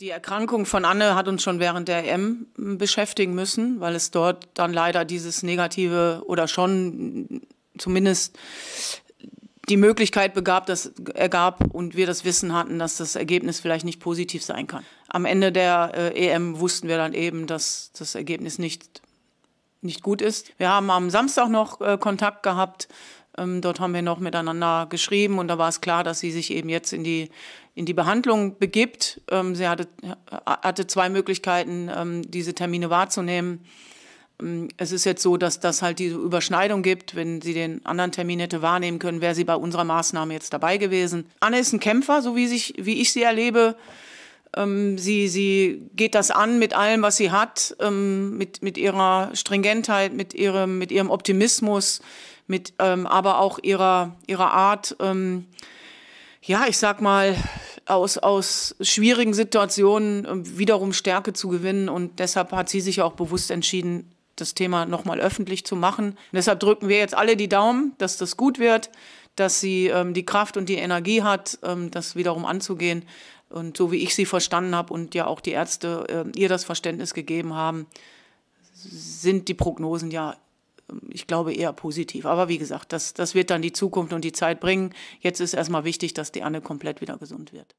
Die Erkrankung von Anne hat uns schon während der EM beschäftigen müssen, weil es dort dann leider dieses negative oder schon zumindest die Möglichkeit begab, dass ergab und wir das Wissen hatten, dass das Ergebnis vielleicht nicht positiv sein kann. Am Ende der äh, EM wussten wir dann eben, dass das Ergebnis nicht nicht gut ist. Wir haben am Samstag noch äh, Kontakt gehabt. Ähm, dort haben wir noch miteinander geschrieben und da war es klar, dass sie sich eben jetzt in die, in die Behandlung begibt. Ähm, sie hatte, hatte zwei Möglichkeiten, ähm, diese Termine wahrzunehmen. Ähm, es ist jetzt so, dass das halt diese Überschneidung gibt. Wenn sie den anderen Termin hätte wahrnehmen können, wäre sie bei unserer Maßnahme jetzt dabei gewesen. Anne ist ein Kämpfer, so wie, sich, wie ich sie erlebe. Ähm, sie, sie geht das an mit allem, was sie hat, ähm, mit, mit ihrer Stringentheit, mit ihrem, mit ihrem Optimismus, mit, ähm, aber auch ihrer, ihrer Art, ähm, ja, ich sag mal, aus, aus schwierigen Situationen ähm, wiederum Stärke zu gewinnen. Und deshalb hat sie sich auch bewusst entschieden, das Thema nochmal öffentlich zu machen. Und deshalb drücken wir jetzt alle die Daumen, dass das gut wird, dass sie ähm, die Kraft und die Energie hat, ähm, das wiederum anzugehen. Und so wie ich sie verstanden habe und ja auch die Ärzte äh, ihr das Verständnis gegeben haben, sind die Prognosen ja, ähm, ich glaube, eher positiv. Aber wie gesagt, das, das wird dann die Zukunft und die Zeit bringen. Jetzt ist erstmal wichtig, dass die Anne komplett wieder gesund wird.